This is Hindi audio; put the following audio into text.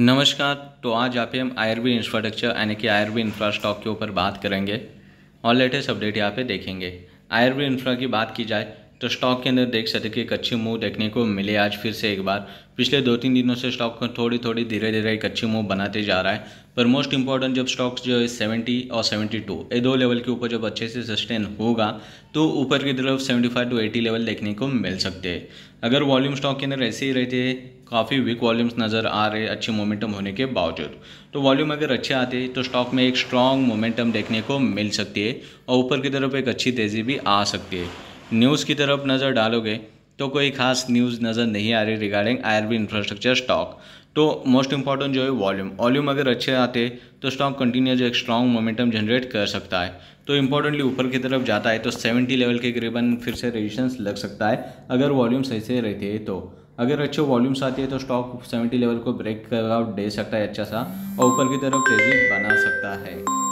नमस्कार तो आज यहाँ पे हम आईआरबी इंफ्रास्ट्रक्चर यानी कि आईआरबी इंफ्रा के ऊपर बात करेंगे और लेटेस्ट अपडेट यहाँ पे देखेंगे आईआरबी इंफ्रा की बात की जाए तो स्टॉक के अंदर देख सकते कि एक अच्छी मूव देखने को मिले आज फिर से एक बार पिछले दो तीन दिनों से स्टॉक थोड़ी थोड़ी धीरे धीरे एक अच्छी मूव बनाते जा रहा है पर मोस्ट इंपॉर्टेंट जब स्टॉक्स जो है सेवेंटी और सेवेंटी टू ये दो लेवल के ऊपर जब अच्छे से सस्टेन होगा तो ऊपर की तरफ seventy five to eighty level देखने को मिल सकते हैं अगर वॉल्यूम स्टॉक के अंदर ऐसे ही रहते हैं काफ़ी वीक वॉल्यूम्स नज़र आ रहे हैं अच्छे मोमेंटम होने के बावजूद तो वॉल्यूम अगर अच्छे आते तो स्टॉक में एक स्ट्रॉन्ग मोमेंटम देखने को मिल सकती है और ऊपर की तरफ एक अच्छी तेज़ी भी आ सकती है न्यूज़ की तरफ नज़र डालोगे तो कोई खास न्यूज़ नज़र नहीं आ रही रिगार्डिंग आई इंफ्रास्ट्रक्चर स्टॉक तो मोस्ट इंपॉर्टेंट जो है वॉल्यूम वॉल्यूम अगर अच्छे आते तो स्टॉक कंटिन्यू जो एक स्ट्रॉन्ग मोमेंटम जनरेट कर सकता है तो इंपॉर्टेंटली ऊपर की तरफ जाता है तो 70 लेवल के करीबन फिर से रेजिस्टेंस लग सकता है अगर वॉल्यूम सही से रहती है तो अगर अच्छे वॉल्यूम्स आती है तो स्टॉक सेवेंटी लेवल को ब्रेक आउट दे सकता है अच्छा सा और ऊपर की तरफ तेजी बना सकता है